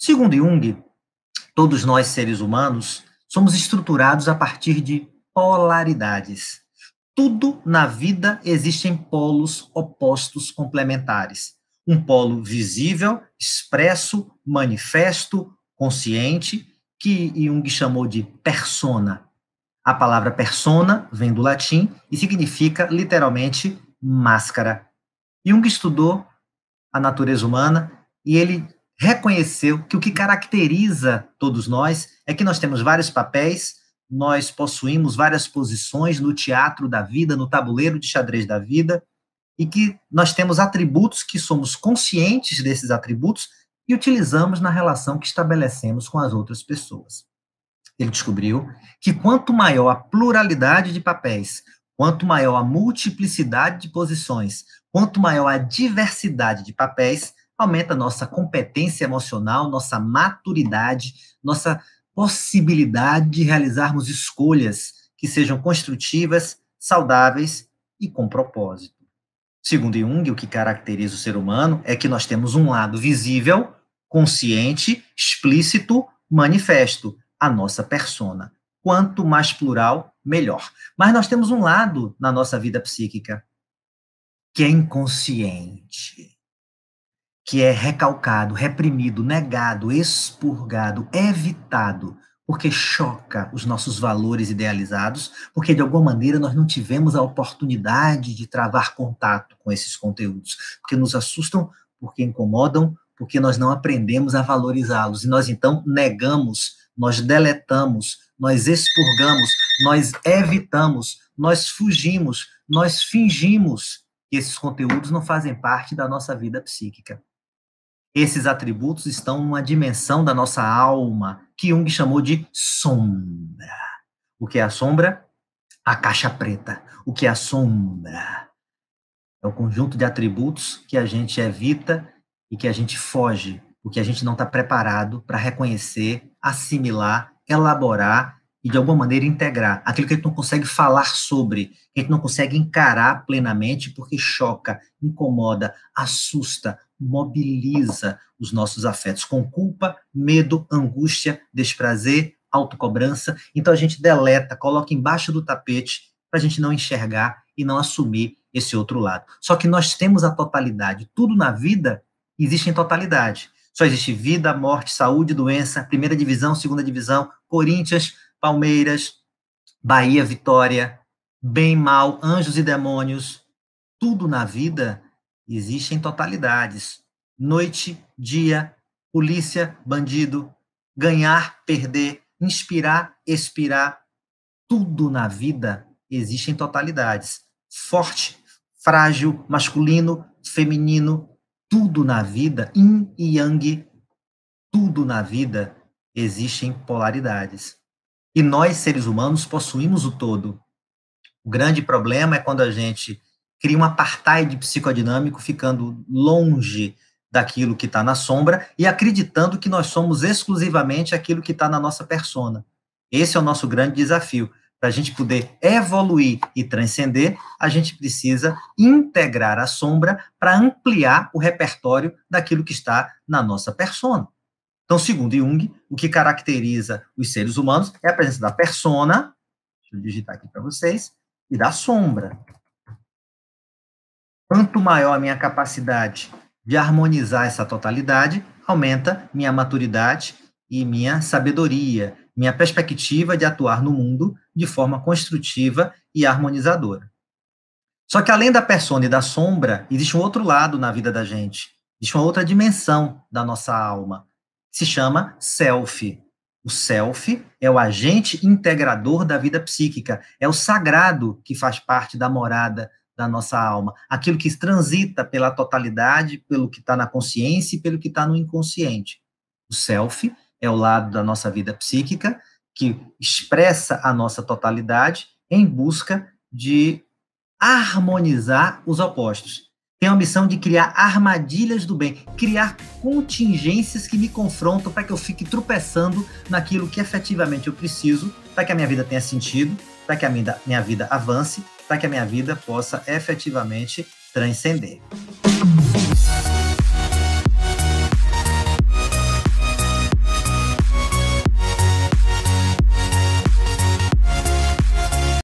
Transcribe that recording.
Segundo Jung, todos nós seres humanos somos estruturados a partir de polaridades. Tudo na vida existem polos opostos complementares. Um polo visível, expresso, manifesto, consciente, que Jung chamou de persona. A palavra persona vem do latim e significa literalmente máscara. Jung estudou a natureza humana e ele reconheceu que o que caracteriza todos nós é que nós temos vários papéis, nós possuímos várias posições no teatro da vida, no tabuleiro de xadrez da vida, e que nós temos atributos que somos conscientes desses atributos e utilizamos na relação que estabelecemos com as outras pessoas. Ele descobriu que quanto maior a pluralidade de papéis, quanto maior a multiplicidade de posições, quanto maior a diversidade de papéis, aumenta nossa competência emocional, nossa maturidade, nossa possibilidade de realizarmos escolhas que sejam construtivas, saudáveis e com propósito. Segundo Jung, o que caracteriza o ser humano é que nós temos um lado visível, consciente, explícito, manifesto, a nossa persona. Quanto mais plural, melhor. Mas nós temos um lado na nossa vida psíquica que é inconsciente que é recalcado, reprimido, negado, expurgado, evitado, porque choca os nossos valores idealizados, porque de alguma maneira nós não tivemos a oportunidade de travar contato com esses conteúdos, porque nos assustam, porque incomodam, porque nós não aprendemos a valorizá-los. E nós então negamos, nós deletamos, nós expurgamos, nós evitamos, nós fugimos, nós fingimos que esses conteúdos não fazem parte da nossa vida psíquica. Esses atributos estão numa dimensão da nossa alma que Jung chamou de sombra. O que é a sombra? A caixa preta. O que é a sombra? É o conjunto de atributos que a gente evita e que a gente foge, o que a gente não está preparado para reconhecer, assimilar, elaborar e, de alguma maneira, integrar. Aquilo que a gente não consegue falar sobre, que a gente não consegue encarar plenamente porque choca, incomoda, assusta, mobiliza os nossos afetos com culpa, medo, angústia, desprazer, autocobrança. Então a gente deleta, coloca embaixo do tapete para a gente não enxergar e não assumir esse outro lado. Só que nós temos a totalidade. Tudo na vida existe em totalidade. Só existe vida, morte, saúde, doença, primeira divisão, segunda divisão, Corinthians, Palmeiras, Bahia, Vitória, bem, mal, anjos e demônios. Tudo na vida Existem totalidades. Noite, dia, polícia, bandido, ganhar, perder, inspirar, expirar. Tudo na vida existem totalidades. Forte, frágil, masculino, feminino, tudo na vida, yin e yang, tudo na vida existem polaridades. E nós, seres humanos, possuímos o todo. O grande problema é quando a gente cria um apartheid psicodinâmico, ficando longe daquilo que está na sombra e acreditando que nós somos exclusivamente aquilo que está na nossa persona. Esse é o nosso grande desafio. Para a gente poder evoluir e transcender, a gente precisa integrar a sombra para ampliar o repertório daquilo que está na nossa persona. Então, segundo Jung, o que caracteriza os seres humanos é a presença da persona, deixa eu digitar aqui para vocês, e da sombra. Quanto maior a minha capacidade de harmonizar essa totalidade, aumenta minha maturidade e minha sabedoria, minha perspectiva de atuar no mundo de forma construtiva e harmonizadora. Só que além da persona e da sombra, existe um outro lado na vida da gente. Existe uma outra dimensão da nossa alma. Que se chama self. O self é o agente integrador da vida psíquica, é o sagrado que faz parte da morada da nossa alma, aquilo que transita pela totalidade, pelo que está na consciência e pelo que está no inconsciente. O self é o lado da nossa vida psíquica que expressa a nossa totalidade em busca de harmonizar os opostos. Tem a missão de criar armadilhas do bem, criar contingências que me confrontam para que eu fique tropeçando naquilo que efetivamente eu preciso para que a minha vida tenha sentido, para que a minha, minha vida avance para que a minha vida possa efetivamente transcender.